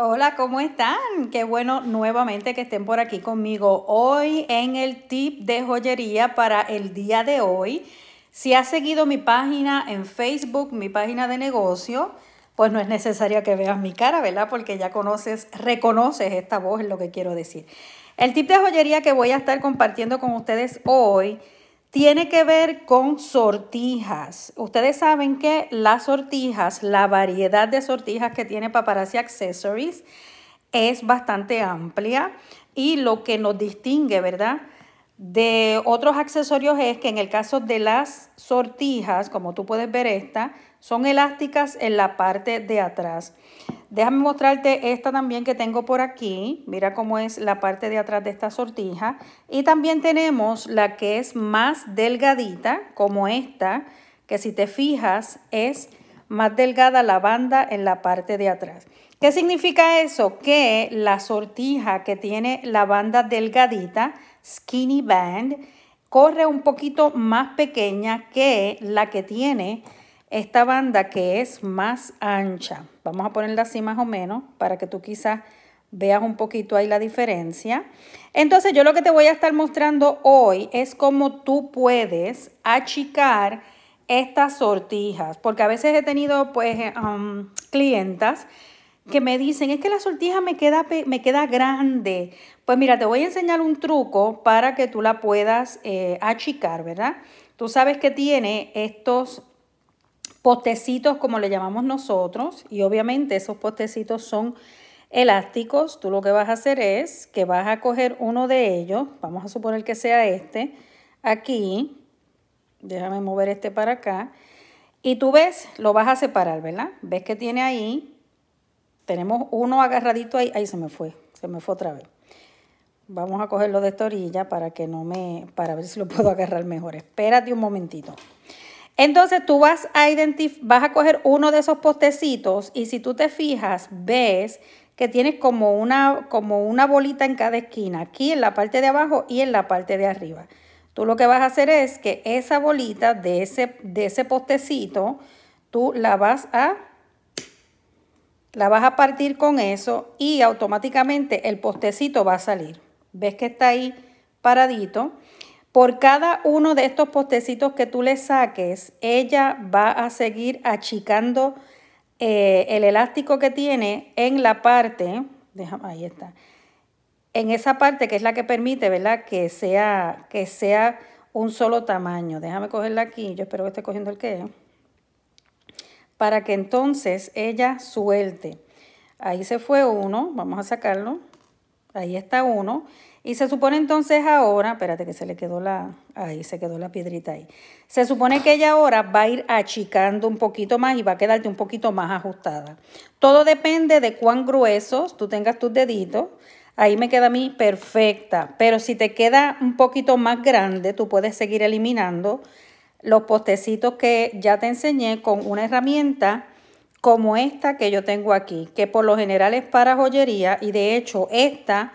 Hola, ¿cómo están? Qué bueno nuevamente que estén por aquí conmigo hoy en el tip de joyería para el día de hoy. Si has seguido mi página en Facebook, mi página de negocio, pues no es necesario que veas mi cara, ¿verdad? Porque ya conoces, reconoces esta voz, es lo que quiero decir. El tip de joyería que voy a estar compartiendo con ustedes hoy tiene que ver con sortijas. Ustedes saben que las sortijas, la variedad de sortijas que tiene Paparazzi Accessories es bastante amplia y lo que nos distingue, ¿verdad? De otros accesorios es que en el caso de las sortijas, como tú puedes ver esta, son elásticas en la parte de atrás. Déjame mostrarte esta también que tengo por aquí. Mira cómo es la parte de atrás de esta sortija. Y también tenemos la que es más delgadita, como esta, que si te fijas es más delgada la banda en la parte de atrás. ¿Qué significa eso? Que la sortija que tiene la banda delgadita, skinny band, corre un poquito más pequeña que la que tiene esta banda que es más ancha. Vamos a ponerla así más o menos para que tú quizás veas un poquito ahí la diferencia. Entonces yo lo que te voy a estar mostrando hoy es cómo tú puedes achicar estas sortijas, porque a veces he tenido pues eh, um, clientas que me dicen, es que la sortija me queda, me queda grande. Pues mira, te voy a enseñar un truco para que tú la puedas eh, achicar, ¿verdad? Tú sabes que tiene estos postecitos como le llamamos nosotros y obviamente esos postecitos son elásticos. Tú lo que vas a hacer es que vas a coger uno de ellos, vamos a suponer que sea este, aquí, déjame mover este para acá, y tú ves, lo vas a separar, ¿verdad? Ves que tiene ahí, tenemos uno agarradito ahí, ahí se me fue, se me fue otra vez. Vamos a cogerlo de esta orilla para que no me, para ver si lo puedo agarrar mejor. Espérate un momentito. Entonces tú vas a, vas a coger uno de esos postecitos y si tú te fijas, ves que tienes como una, como una bolita en cada esquina, aquí en la parte de abajo y en la parte de arriba. Tú lo que vas a hacer es que esa bolita de ese, de ese postecito, tú la vas a la vas a partir con eso y automáticamente el postecito va a salir. ¿Ves que está ahí paradito? Por cada uno de estos postecitos que tú le saques, ella va a seguir achicando eh, el elástico que tiene en la parte, déjame, ahí está, en esa parte que es la que permite, ¿verdad? Que sea, que sea un solo tamaño. Déjame cogerla aquí, yo espero que esté cogiendo el que Para que entonces ella suelte. Ahí se fue uno, vamos a sacarlo. Ahí está uno. Y se supone entonces ahora, espérate que se le quedó la, ahí se quedó la piedrita ahí. Se supone que ella ahora va a ir achicando un poquito más y va a quedarte un poquito más ajustada. Todo depende de cuán gruesos tú tengas tus deditos. Ahí me queda a mí perfecta, pero si te queda un poquito más grande, tú puedes seguir eliminando los postecitos que ya te enseñé con una herramienta como esta que yo tengo aquí, que por lo general es para joyería y de hecho esta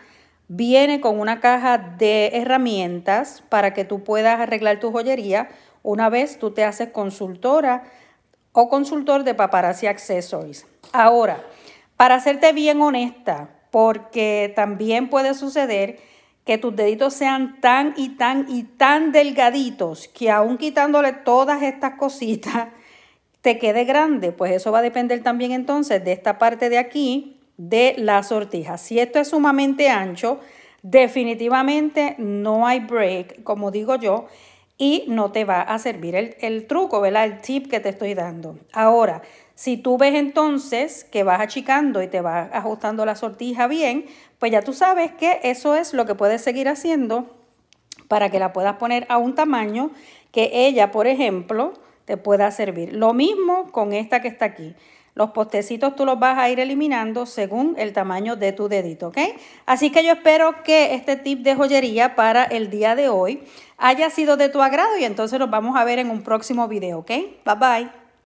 Viene con una caja de herramientas para que tú puedas arreglar tu joyería una vez tú te haces consultora o consultor de Paparazzi Accessories. Ahora, para hacerte bien honesta, porque también puede suceder que tus deditos sean tan y tan y tan delgaditos que aún quitándole todas estas cositas te quede grande, pues eso va a depender también entonces de esta parte de aquí de la sortija. Si esto es sumamente ancho, definitivamente no hay break, como digo yo, y no te va a servir el, truco, ¿verdad? El tip que te estoy dando. Ahora, si tú ves entonces que vas achicando y te vas ajustando la sortija bien, pues ya tú sabes que eso es lo que puedes seguir haciendo para que la puedas poner a un tamaño que ella, por ejemplo, te pueda servir. Lo mismo con esta que está aquí. Los postecitos tú los vas a ir eliminando según el tamaño de tu dedito, ¿ok? Así que yo espero que este tip de joyería para el día de hoy haya sido de tu agrado y entonces nos vamos a ver en un próximo video, ¿ok? Bye bye.